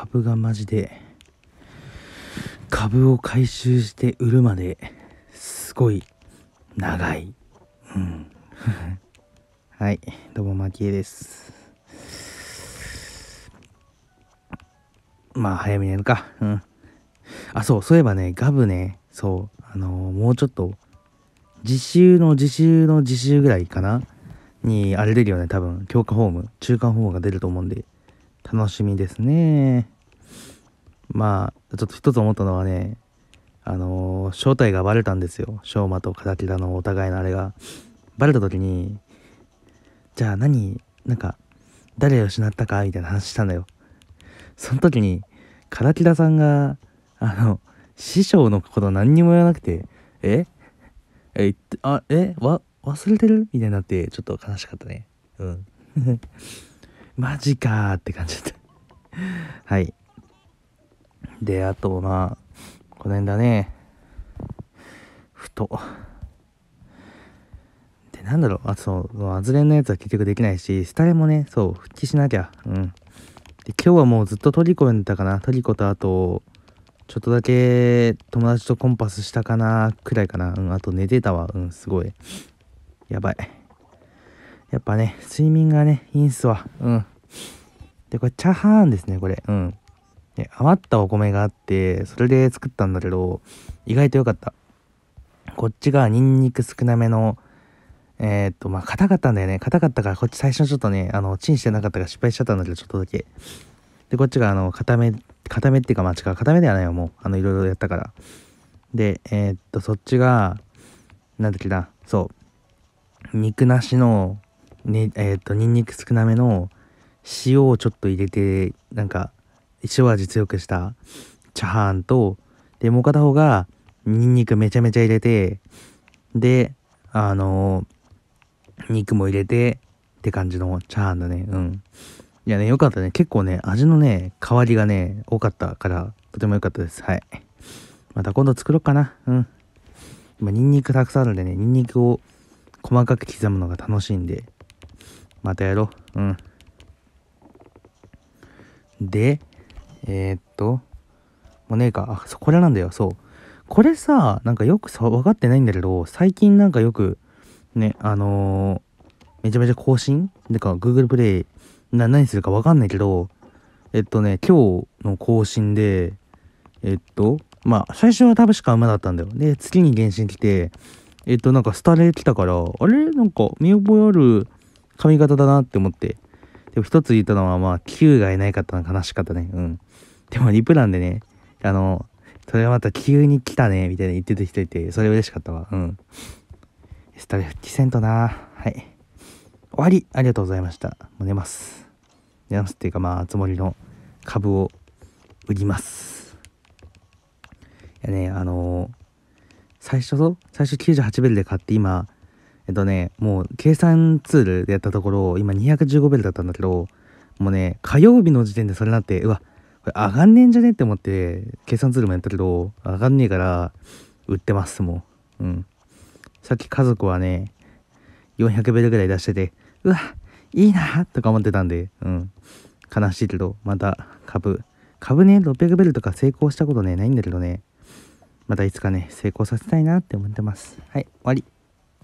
株がマジで、株を回収して売るまで、すごい、長い。うん。はい、どうも、まきえです。まあ、早めにやるか。うん。あ、そう、そういえばね、ガブね、そう、あのー、もうちょっと、自習の自習の自習ぐらいかなに、あれ出るよね、多分。強化ホーム、中間ホームが出ると思うんで。楽しみですね。まあ、ちょっと一つ思ったのはね、あのー、正体がバレたんですよ。昌磨と木田のお互いのあれが。バレた時に、じゃあ何、なんか、誰を失ったかみたいな話したんだよ。その時に、木田さんが、あの、師匠のこと何にも言わなくて、ええ、あ、えわ、忘れてるみたいになって、ちょっと悲しかったね。うん。マジかーって感じだったはい。で、あと、まあ、この辺だね。ふと。で、なんだろう、あ、そう、アズレンのやつは結局できないし、スタレもね、そう、復帰しなきゃ。うん。で、今日はもうずっとトリコにいたかな。トリコとあと、ちょっとだけ友達とコンパスしたかな、くらいかな。うん、あと寝てたわ。うん、すごい。やばい。やっぱね、睡眠がね、いいんすわ。うん。で、これ、チャーハンですね、これ。うん。で、余ったお米があって、それで作ったんだけど、意外と良かった。こっちがニンニク少なめの、えー、っと、まあ、硬かったんだよね。硬かったから、こっち最初ちょっとね、あの、チンしてなかったから失敗しちゃったんだけど、ちょっとだけ。で、こっちが、あの、固め、固めっていうか、まあ、違う、硬めではないよ、もう。あの、いろいろやったから。で、えー、っと、そっちが、なんだっけな、そう。肉なしの、ね、えー、っと、ニンニク少なめの、塩をちょっと入れてなんか応味強くしたチャーハンとでもう片方がニンニクめちゃめちゃ入れてであのー、肉も入れてって感じのチャーハンだねうんいやねよかったね結構ね味のね変わりがね多かったからとても良かったですはいまた今度作ろうかなうん今ニンニクたくさんあるんでねニンニクを細かく刻むのが楽しいんでまたやろううんで、えー、っと、もうねえか。あ、そう、これなんだよ。そう。これさ、なんかよくさ、分かってないんだけど、最近なんかよく、ね、あのー、めちゃめちゃ更新でか、Google プレイ、な、何するか分かんないけど、えっとね、今日の更新で、えっと、まあ、最初は多分しか馬だったんだよ。で、次に原神来て、えっと、なんかスタレ来たから、あれなんか見覚えある髪型だなって思って。でも一つ言ったのは、まあ、Q がいないかったの悲しかったね。うん。でも、リプランでね、あの、それはまた急に来たね、みたいな言ってた人いて、それ嬉しかったわ。うん。スタメ復帰せんとな。はい。終わりありがとうございました。もう寝ます。寝ますっていうか、まあ、つもりの株を売ります。いやね、あのー、最初と、最初98ベルで買って、今、えっとね、もう計算ツールでやったところ、今215ベルだったんだけど、もうね、火曜日の時点でそれなって、うわ、これ上がんねえんじゃねって思って、計算ツールもやったけど、上がんねえから、売ってます、もう。うん。さっき家族はね、400ベルぐらい出してて、うわ、いいなとか思ってたんで、うん。悲しいけど、また株。株ね、600ベルとか成功したことね、ないんだけどね、またいつかね、成功させたいなって思ってます。はい、終わり。